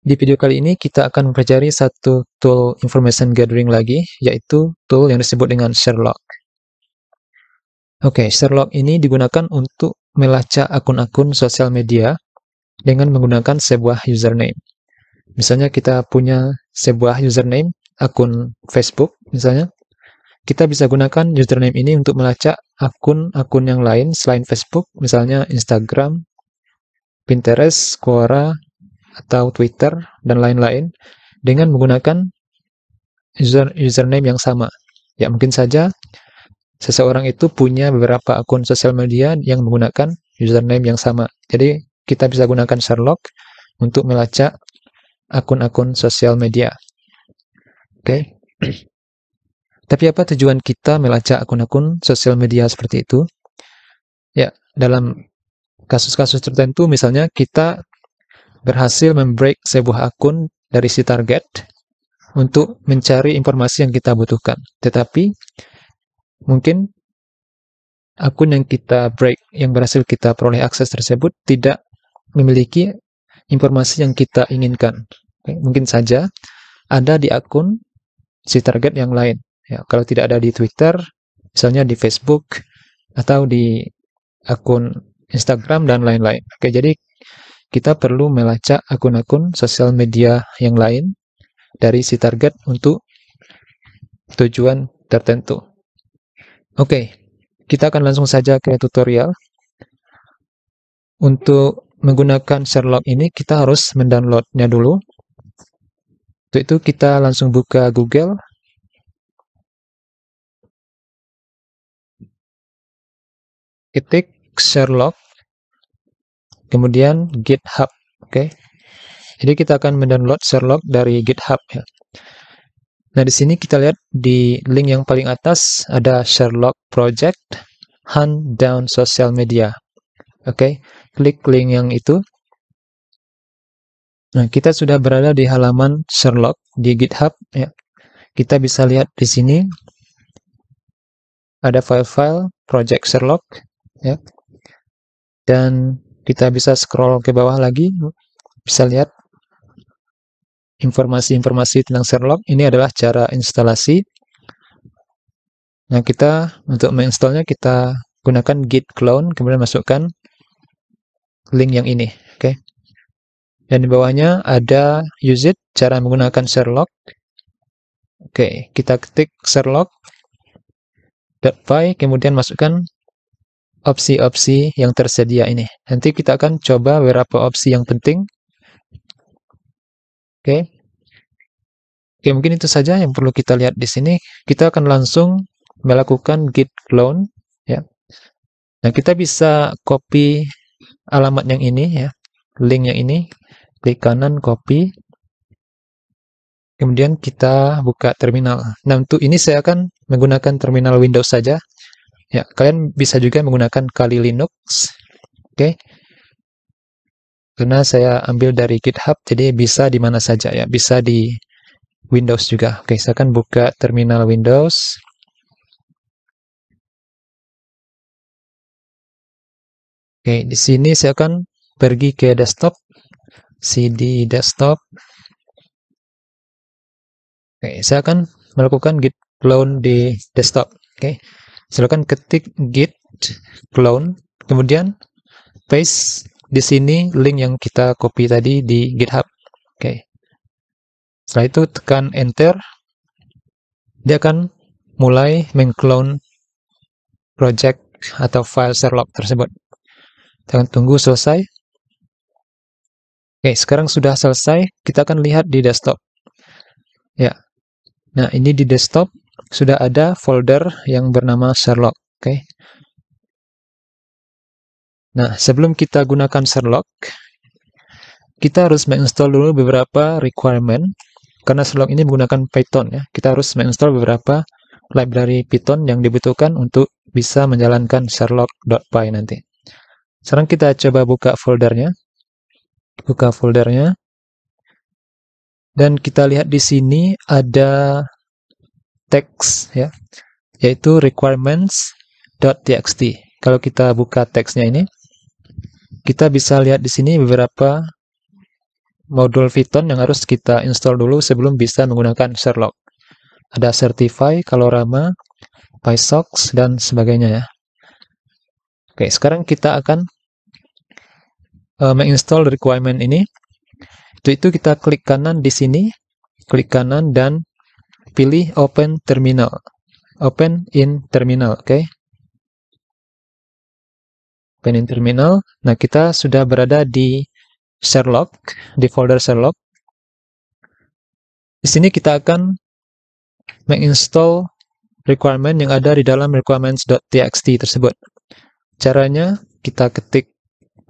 Di video kali ini kita akan mempelajari satu tool information gathering lagi, yaitu tool yang disebut dengan Sherlock. Oke, okay, Sherlock ini digunakan untuk melacak akun-akun sosial media dengan menggunakan sebuah username. Misalnya kita punya sebuah username, akun Facebook misalnya, kita bisa gunakan username ini untuk melacak akun-akun yang lain selain Facebook, misalnya Instagram, Pinterest, Quora, atau Twitter dan lain-lain dengan menggunakan user username yang sama. Ya mungkin saja seseorang itu punya beberapa akun sosial media yang menggunakan username yang sama. Jadi kita bisa gunakan Sherlock untuk melacak akun-akun sosial media. Oke. Okay. Tapi apa tujuan kita melacak akun-akun sosial media seperti itu? Ya, dalam kasus-kasus tertentu misalnya kita berhasil membreak sebuah akun dari si target untuk mencari informasi yang kita butuhkan. Tetapi mungkin akun yang kita break, yang berhasil kita peroleh akses tersebut tidak memiliki informasi yang kita inginkan. Mungkin saja ada di akun si target yang lain. Ya, kalau tidak ada di Twitter, misalnya di Facebook atau di akun Instagram dan lain-lain. Oke, jadi kita perlu melacak akun-akun sosial media yang lain dari si target untuk tujuan tertentu. Oke, kita akan langsung saja ke tutorial. Untuk menggunakan Sherlock ini, kita harus mendownloadnya dulu. Untuk itu kita langsung buka Google. Ketik Sherlock kemudian GitHub. Oke. Okay. Jadi kita akan mendownload Sherlock dari GitHub ya. Nah, di sini kita lihat di link yang paling atas ada Sherlock Project Hunt Down Social Media. Oke, okay. klik link yang itu. Nah, kita sudah berada di halaman Sherlock di GitHub ya. Kita bisa lihat di sini ada file-file project Sherlock ya. Dan kita bisa scroll ke bawah lagi bisa lihat informasi-informasi tentang Sherlock ini adalah cara instalasi nah kita untuk menginstalnya kita gunakan git clone kemudian masukkan link yang ini oke okay. dan di bawahnya ada use it cara menggunakan Sherlock oke okay, kita ketik Sherlock .py kemudian masukkan opsi-opsi yang tersedia ini. Nanti kita akan coba beberapa opsi yang penting. Oke. Okay. Oke, okay, mungkin itu saja yang perlu kita lihat di sini. Kita akan langsung melakukan git clone ya. Nah, kita bisa copy alamat yang ini ya, link yang ini, klik kanan copy. Kemudian kita buka terminal. Nah, untuk ini saya akan menggunakan terminal Windows saja. Ya, kalian bisa juga menggunakan Kali Linux. Oke. Okay. Karena saya ambil dari GitHub, jadi bisa di mana saja ya. Bisa di Windows juga. Oke, okay, saya akan buka terminal Windows. Oke, okay, di sini saya akan pergi ke desktop. CD desktop. Oke, saya akan melakukan git clone di desktop. Oke. Okay silakan ketik git clone kemudian paste di sini link yang kita copy tadi di GitHub. Oke. Okay. Setelah itu tekan enter. Dia akan mulai mengclone project atau file Sherlock tersebut. Kita tunggu selesai. Oke, okay, sekarang sudah selesai. Kita akan lihat di desktop. Ya. Nah, ini di desktop sudah ada folder yang bernama Sherlock. Oke. Okay. Nah, sebelum kita gunakan Sherlock, kita harus menginstall dulu beberapa requirement karena Sherlock ini menggunakan Python ya. Kita harus menginstall beberapa library Python yang dibutuhkan untuk bisa menjalankan Sherlock.py nanti. Sekarang kita coba buka foldernya. Buka foldernya. Dan kita lihat di sini ada teks ya yaitu requirements.txt. Kalau kita buka teksnya ini, kita bisa lihat di sini beberapa modul Python yang harus kita install dulu sebelum bisa menggunakan Sherlock. Ada Certify, Kalorama, PySox, dan sebagainya ya. Oke, sekarang kita akan uh, menginstall requirement ini. Untuk itu kita klik kanan di sini, klik kanan dan pilih open terminal. Open in terminal, oke? Okay? Open in terminal. Nah, kita sudah berada di Sherlock, di folder Sherlock. Di sini kita akan menginstall requirement yang ada di dalam requirements.txt tersebut. Caranya, kita ketik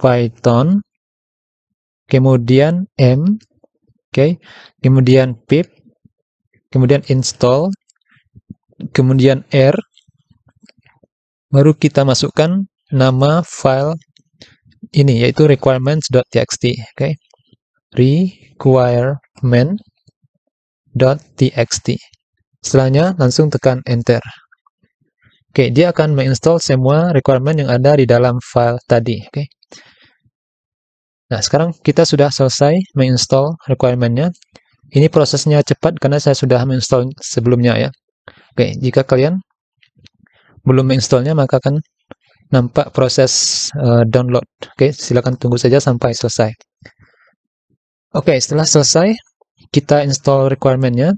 python kemudian m oke okay. kemudian pip kemudian install, kemudian R, baru kita masukkan nama file ini, yaitu requirements.txt. Oke, okay? requirement.txt. Setelahnya, langsung tekan Enter. Oke, okay, dia akan menginstall semua requirement yang ada di dalam file tadi. Oke. Okay? Nah, sekarang kita sudah selesai menginstall requirement-nya. Ini prosesnya cepat karena saya sudah menginstall sebelumnya ya. Oke, jika kalian belum menginstalnya maka akan nampak proses uh, download. Oke, silakan tunggu saja sampai selesai. Oke, setelah selesai kita install requirementnya.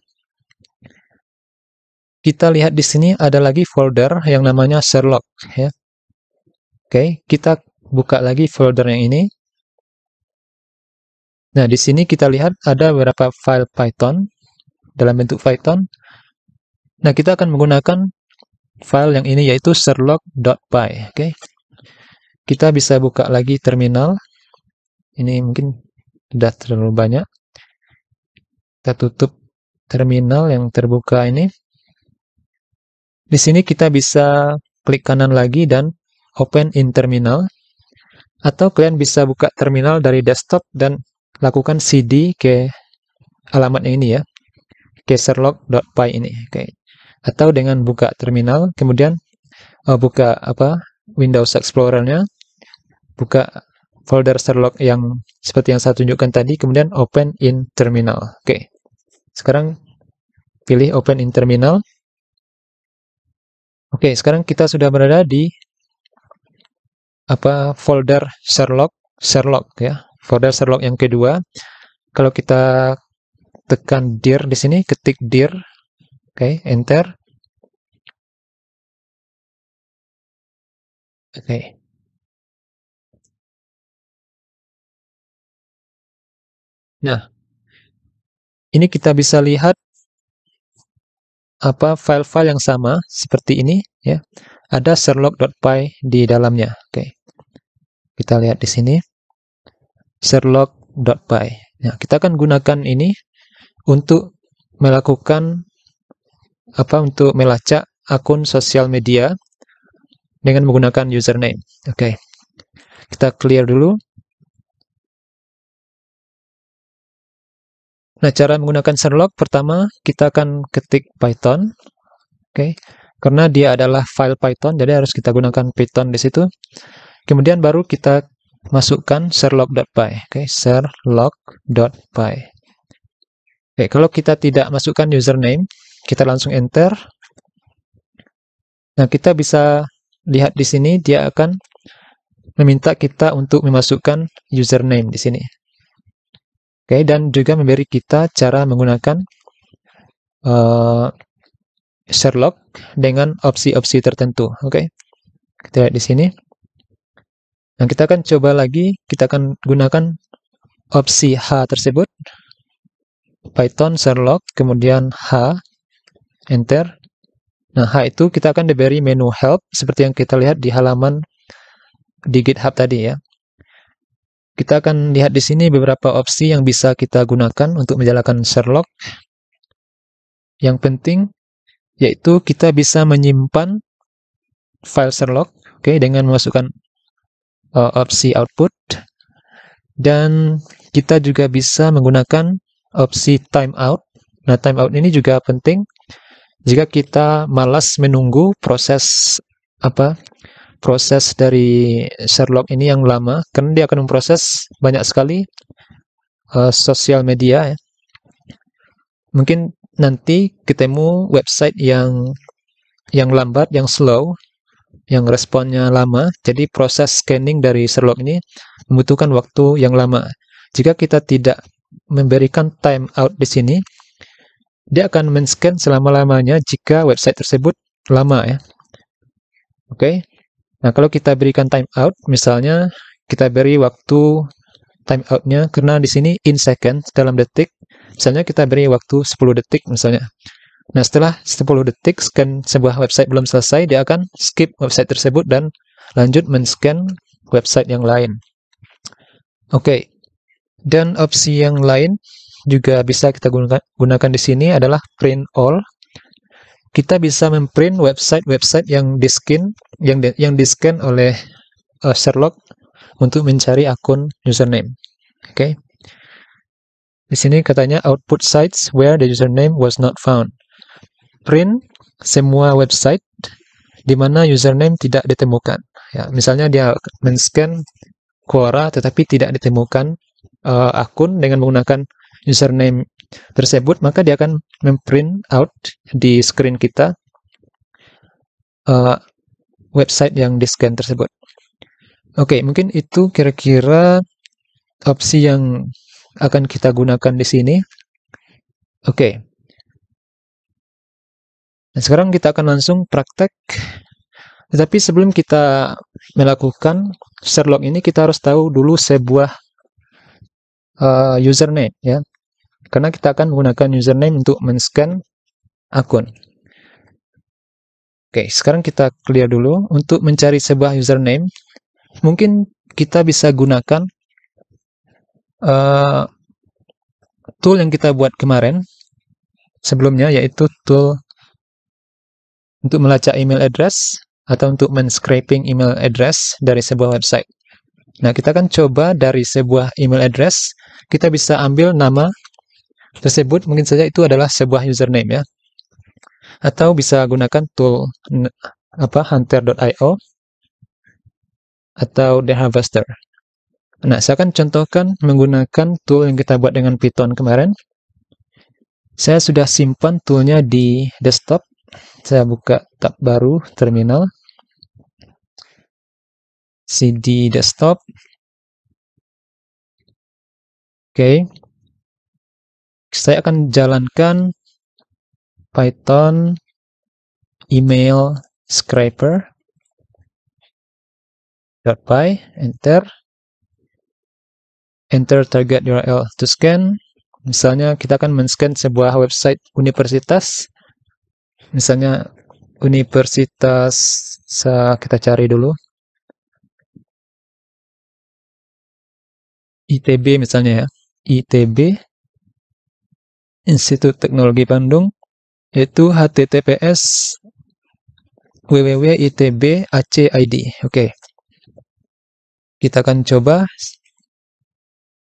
Kita lihat di sini ada lagi folder yang namanya Sherlock ya. Oke, kita buka lagi folder yang ini. Nah, di sini kita lihat ada beberapa file Python dalam bentuk Python. Nah, kita akan menggunakan file yang ini yaitu sherlock.py, oke. Okay? Kita bisa buka lagi terminal. Ini mungkin sudah terlalu banyak. Kita tutup terminal yang terbuka ini. Di sini kita bisa klik kanan lagi dan open in terminal. Atau kalian bisa buka terminal dari desktop dan lakukan cd ke alamatnya ini ya, ke sherlock.py ini. Oke. Okay. Atau dengan buka terminal, kemudian uh, buka apa Windows Explorer-nya, buka folder Sherlock yang seperti yang saya tunjukkan tadi, kemudian open in terminal. Oke. Okay. Sekarang pilih open in terminal. Oke, okay, sekarang kita sudah berada di apa folder Sherlock Sherlock ya folder Sherlock yang kedua. Kalau kita tekan dir di sini, ketik dir, oke, okay, enter. Oke. Okay. Nah, ini kita bisa lihat apa file-file yang sama seperti ini ya. Ada sherlock.py di dalamnya. Oke. Okay. Kita lihat di sini serlock.py. Nah, ya, kita akan gunakan ini untuk melakukan apa untuk melacak akun sosial media dengan menggunakan username. Oke. Okay. Kita clear dulu. Nah, cara menggunakan Sherlock pertama kita akan ketik Python. Oke. Okay. Karena dia adalah file Python, jadi harus kita gunakan Python di situ. Kemudian baru kita masukkan serlog.py. Oke, okay, serlog.py. Oke, okay, kalau kita tidak masukkan username, kita langsung enter. Nah, kita bisa lihat di sini dia akan meminta kita untuk memasukkan username di sini. Oke, okay, dan juga memberi kita cara menggunakan uh, Sherlock dengan opsi-opsi tertentu. Oke, okay. kita lihat di sini. Nah, kita akan coba lagi, kita akan gunakan opsi H tersebut. Python Sherlock, kemudian H, Enter. Nah, H itu kita akan diberi menu Help, seperti yang kita lihat di halaman di GitHub tadi ya. Kita akan lihat di sini beberapa opsi yang bisa kita gunakan untuk menjalankan Sherlock. Yang penting, yaitu kita bisa menyimpan file Sherlock, oke, okay, dengan memasukkan uh, opsi output dan kita juga bisa menggunakan opsi timeout. Nah, timeout ini juga penting jika kita malas menunggu proses apa proses dari Sherlock ini yang lama, karena dia akan memproses banyak sekali uh, sosial media. Ya. Mungkin nanti ketemu website yang yang lambat, yang slow, yang responnya lama, jadi proses scanning dari Sherlock ini membutuhkan waktu yang lama. Jika kita tidak memberikan time out di sini, dia akan men-scan selama-lamanya jika website tersebut lama ya. Oke. Okay. Nah, kalau kita berikan time out, misalnya kita beri waktu time out-nya karena di sini in second dalam detik. Misalnya kita beri waktu 10 detik misalnya. Nah, setelah 10 detik scan sebuah website belum selesai, dia akan skip website tersebut dan lanjut men-scan website yang lain. Oke. Okay. Dan opsi yang lain juga bisa kita gunakan, gunakan di sini adalah print all. Kita bisa memprint website-website yang di-scan yang di, yang di oleh uh, Sherlock untuk mencari akun username. Oke. Okay. Di sini katanya output sites where the username was not found print semua website di mana username tidak ditemukan. Ya, misalnya dia men-scan Quora tetapi tidak ditemukan uh, akun dengan menggunakan username tersebut, maka dia akan memprint out di screen kita uh, website yang di-scan tersebut. Oke, okay, mungkin itu kira-kira opsi yang akan kita gunakan di sini. Oke. Okay. Nah, sekarang kita akan langsung praktek. Tetapi sebelum kita melakukan Sherlock ini, kita harus tahu dulu sebuah uh, username, ya. Karena kita akan menggunakan username untuk men-scan akun. Oke, sekarang kita clear dulu. Untuk mencari sebuah username, mungkin kita bisa gunakan uh, tool yang kita buat kemarin sebelumnya, yaitu tool untuk melacak email address atau untuk men-scraping email address dari sebuah website. Nah, kita akan coba dari sebuah email address, kita bisa ambil nama tersebut, mungkin saja itu adalah sebuah username ya. Atau bisa gunakan tool apa hunter.io atau The Harvester. Nah, saya akan contohkan menggunakan tool yang kita buat dengan Python kemarin. Saya sudah simpan toolnya di desktop saya buka tab baru, terminal. CD desktop. Oke. Okay. Saya akan jalankan Python email scraper .py, enter. Enter target URL to scan. Misalnya kita akan men-scan sebuah website universitas misalnya universitas kita cari dulu ITB misalnya ya ITB Institut Teknologi Bandung yaitu https www.itb.ac.id oke okay. kita akan coba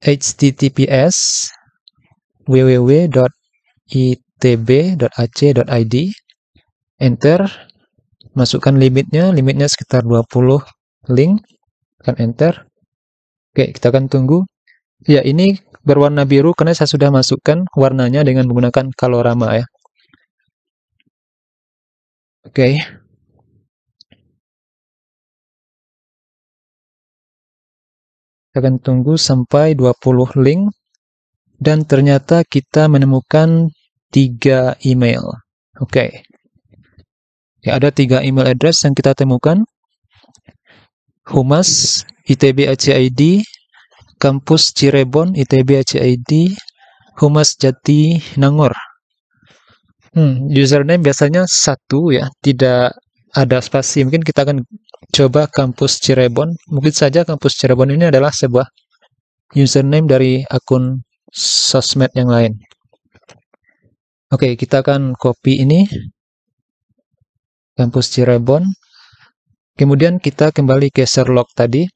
https www.itb.ac.id enter masukkan limitnya limitnya sekitar 20 link kan enter oke kita akan tunggu ya ini berwarna biru karena saya sudah masukkan warnanya dengan menggunakan kalorama ya oke kita akan tunggu sampai 20 link dan ternyata kita menemukan tiga email oke Ya, ada tiga email address yang kita temukan. Humas ITB ACID, Kampus Cirebon ITB ACID, Humas Jati Nangor. Hmm, username biasanya satu ya, tidak ada spasi. Mungkin kita akan coba kampus Cirebon. Mungkin saja kampus Cirebon ini adalah sebuah username dari akun sosmed yang lain. Oke, kita akan copy ini kampus Cirebon. Kemudian kita kembali ke Sherlock tadi.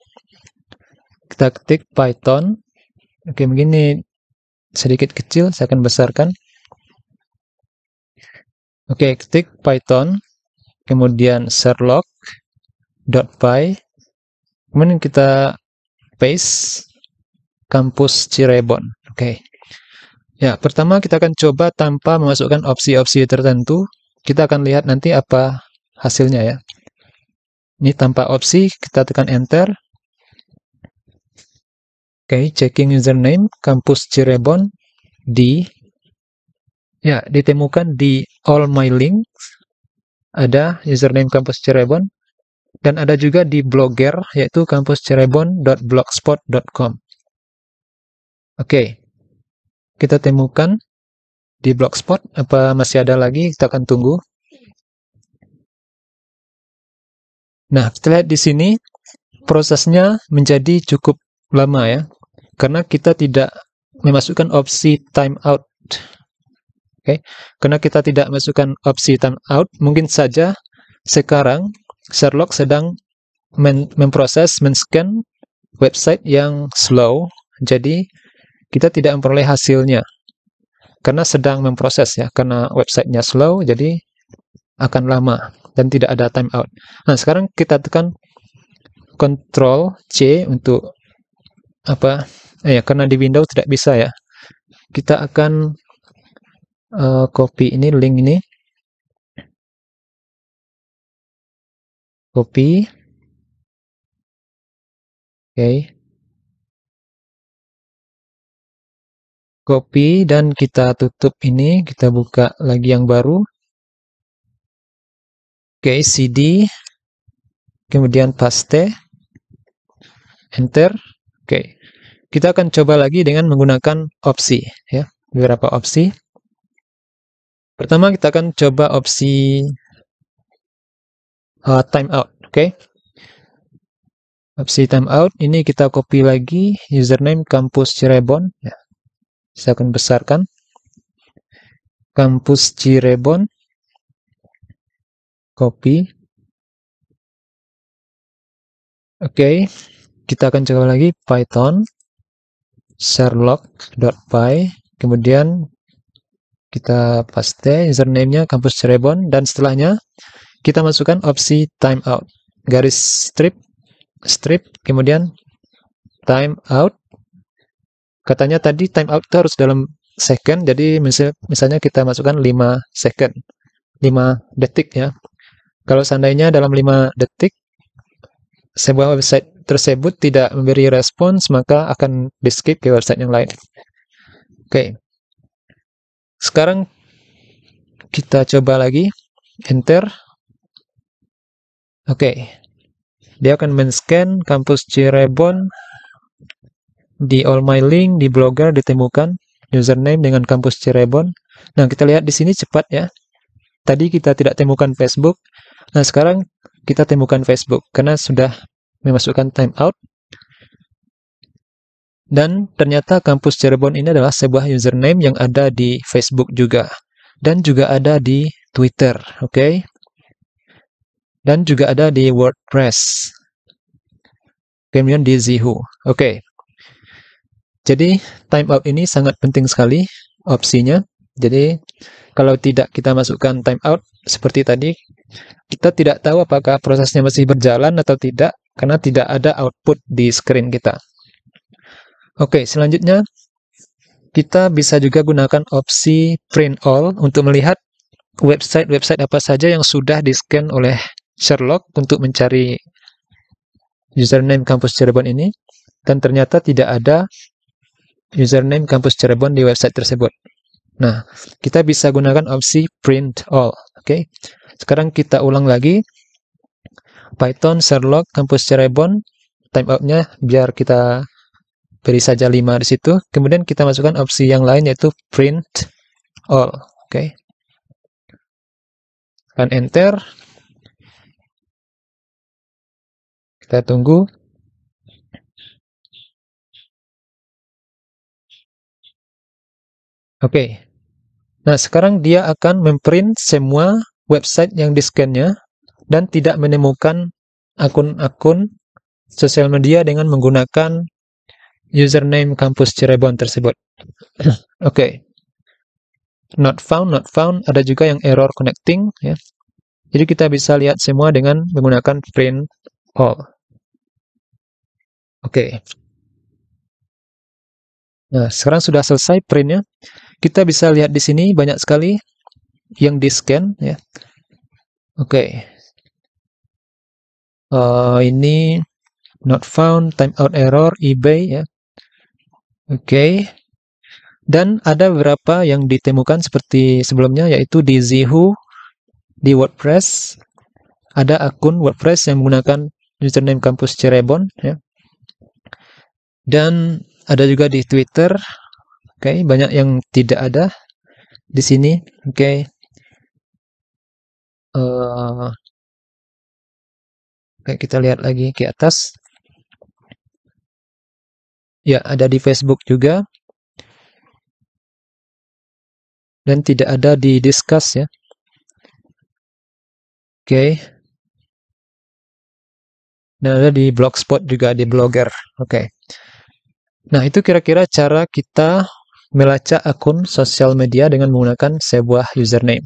Kita ketik Python. Oke, begini sedikit kecil, saya akan besarkan. Oke, ketik Python, kemudian Sherlock.py. Kemudian kita paste kampus Cirebon. Oke. Ya, pertama kita akan coba tanpa memasukkan opsi-opsi tertentu. Kita akan lihat nanti apa hasilnya ya. Ini tanpa opsi, kita tekan enter. Oke, okay, checking username, kampus Cirebon, di, ya, ditemukan di all my links, ada username kampus Cirebon, dan ada juga di blogger, yaitu kampuscirebon.blogspot.com. Oke, okay, kita temukan di blogspot, apa masih ada lagi, kita akan tunggu. Nah, kita lihat di sini prosesnya menjadi cukup lama ya, karena kita tidak memasukkan opsi timeout. Oke, karena kita tidak masukkan opsi timeout, mungkin saja sekarang Sherlock sedang men memproses, men-scan website yang slow, jadi kita tidak memperoleh hasilnya karena sedang memproses ya, karena websitenya slow, jadi akan lama dan tidak ada timeout. Nah, sekarang kita tekan Ctrl C untuk apa? Eh, ya, karena di Windows tidak bisa ya. Kita akan uh, copy ini link ini. Copy. Oke. Okay. Copy dan kita tutup ini, kita buka lagi yang baru. Oke, okay, CD, kemudian paste, enter. Oke, okay. kita akan coba lagi dengan menggunakan opsi, ya, beberapa opsi. Pertama kita akan coba opsi uh, timeout, oke? Okay? Opsi timeout ini kita copy lagi username kampus Cirebon, ya. Saya akan besarkan kampus Cirebon copy oke okay. kita akan coba lagi python sherlock.py kemudian kita paste username-nya kampus Cirebon dan setelahnya kita masukkan opsi timeout garis strip strip kemudian timeout katanya tadi timeout harus dalam second jadi misalnya kita masukkan 5 second 5 detik ya kalau seandainya dalam 5 detik sebuah website tersebut tidak memberi respons, maka akan di-skip ke website yang lain. Oke. Okay. Sekarang kita coba lagi. Enter. Oke. Okay. Dia akan men-scan kampus Cirebon di All My Link, di Blogger ditemukan username dengan kampus Cirebon. Nah, kita lihat di sini cepat ya. Tadi kita tidak temukan Facebook, Nah, sekarang kita temukan Facebook karena sudah memasukkan timeout. Dan ternyata kampus Cirebon ini adalah sebuah username yang ada di Facebook juga. Dan juga ada di Twitter, oke? Okay? Dan juga ada di WordPress. Kemudian di Zihu, oke? Okay. Jadi, timeout ini sangat penting sekali opsinya. Jadi, kalau tidak kita masukkan timeout seperti tadi, kita tidak tahu apakah prosesnya masih berjalan atau tidak karena tidak ada output di screen kita. Oke, selanjutnya kita bisa juga gunakan opsi print all untuk melihat website-website apa saja yang sudah di-scan oleh Sherlock untuk mencari username kampus Cirebon ini dan ternyata tidak ada username kampus Cirebon di website tersebut. Nah, kita bisa gunakan opsi print all. Oke, okay? sekarang kita ulang lagi. Python Sherlock Kampus Cirebon time out-nya biar kita beri saja 5 di situ. Kemudian kita masukkan opsi yang lain yaitu print all. Oke. Okay. Tekan enter. Kita tunggu. Oke, Nah, sekarang dia akan memprint semua website yang di scan dan tidak menemukan akun-akun sosial media dengan menggunakan username kampus Cirebon tersebut. Oke. okay. Not found, not found. Ada juga yang error connecting. Ya. Jadi kita bisa lihat semua dengan menggunakan print all. Oke. Okay. Nah, sekarang sudah selesai printnya. Kita bisa lihat di sini banyak sekali yang di-scan ya. Oke. Okay. Uh, eh, ini not found, timeout error, eBay ya. Oke. Okay. Dan ada beberapa yang ditemukan seperti sebelumnya yaitu di Zihu, di WordPress, ada akun WordPress yang menggunakan username kampus Cirebon ya. Dan ada juga di Twitter, okay, banyak yang tidak ada di sini, oke. Okay. Uh, eh, okay, kita lihat lagi ke atas. Ya, ada di Facebook juga. Dan tidak ada di discuss ya. Oke. Okay. Dan ada di blogspot juga, di blogger. Oke. Okay. Nah, itu kira-kira cara kita melacak akun sosial media dengan menggunakan sebuah username.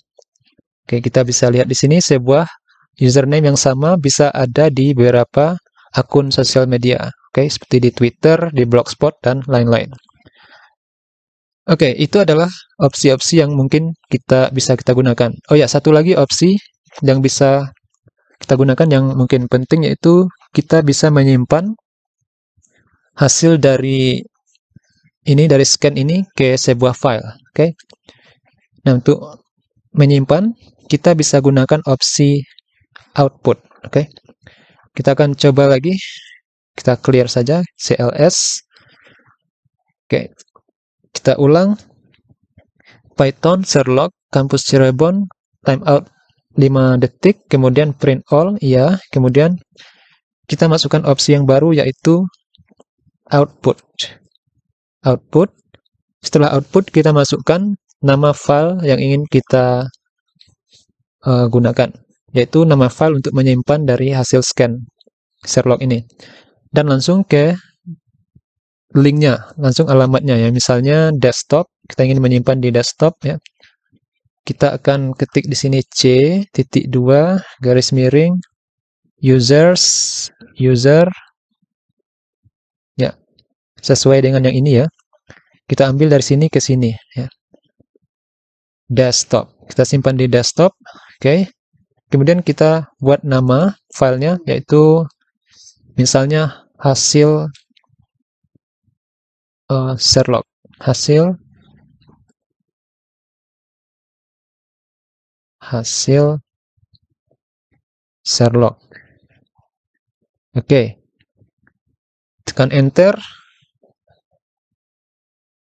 Oke, kita bisa lihat di sini sebuah username yang sama bisa ada di beberapa akun sosial media. Oke, seperti di Twitter, di Blogspot, dan lain-lain. Oke, itu adalah opsi-opsi yang mungkin kita bisa kita gunakan. Oh ya, satu lagi opsi yang bisa kita gunakan yang mungkin penting yaitu kita bisa menyimpan hasil dari ini dari scan ini ke sebuah file. Oke. Okay? Nah, untuk menyimpan, kita bisa gunakan opsi output. Oke. Okay? Kita akan coba lagi. Kita clear saja CLS. Oke. Okay. Kita ulang Python Sherlock Kampus Cirebon timeout 5 detik, kemudian print all ya, kemudian kita masukkan opsi yang baru yaitu output output. Setelah output, kita masukkan nama file yang ingin kita uh, gunakan, yaitu nama file untuk menyimpan dari hasil scan Sherlock ini. Dan langsung ke linknya, langsung alamatnya ya. Misalnya desktop, kita ingin menyimpan di desktop ya. Kita akan ketik di sini c titik dua garis miring users user sesuai dengan yang ini ya. Kita ambil dari sini ke sini ya. Desktop. Kita simpan di desktop. Oke. Okay. Kemudian kita buat nama filenya yaitu misalnya hasil uh, Sherlock. Hasil hasil Sherlock. Oke. Okay. Tekan enter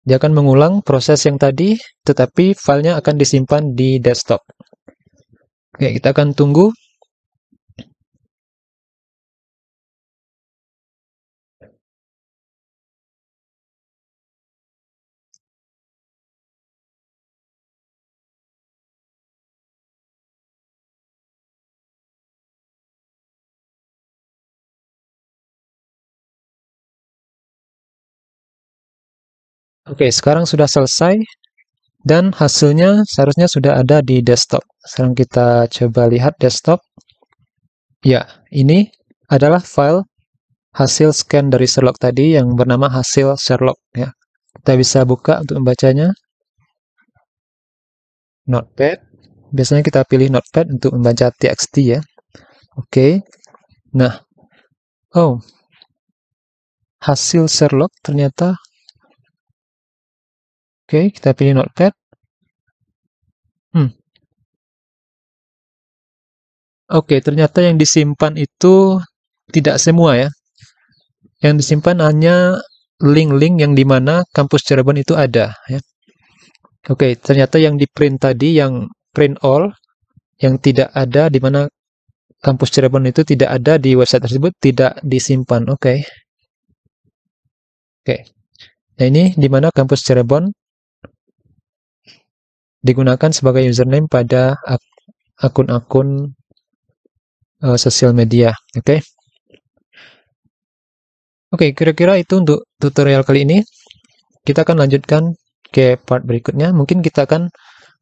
dia akan mengulang proses yang tadi, tetapi filenya akan disimpan di desktop. Oke, kita akan tunggu Oke, sekarang sudah selesai dan hasilnya seharusnya sudah ada di desktop. Sekarang kita coba lihat desktop. Ya, ini adalah file hasil scan dari Sherlock tadi yang bernama hasil Sherlock ya. Kita bisa buka untuk membacanya. Notepad. Biasanya kita pilih Notepad untuk membaca TXT ya. Oke. Nah. Oh. Hasil Sherlock ternyata Oke, kita pilih Notepad. Hmm. Oke, ternyata yang disimpan itu tidak semua ya. Yang disimpan hanya link-link yang dimana kampus Cirebon itu ada. Ya. Oke, ternyata yang di print tadi, yang print all, yang tidak ada di mana kampus Cirebon itu tidak ada di website tersebut, tidak disimpan. Oke. Oke. Nah ini di mana kampus Cirebon digunakan sebagai username pada akun-akun uh, sosial media. Oke. Okay? Oke, okay, kira-kira itu untuk tutorial kali ini. Kita akan lanjutkan ke part berikutnya. Mungkin kita akan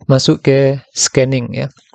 masuk ke scanning ya.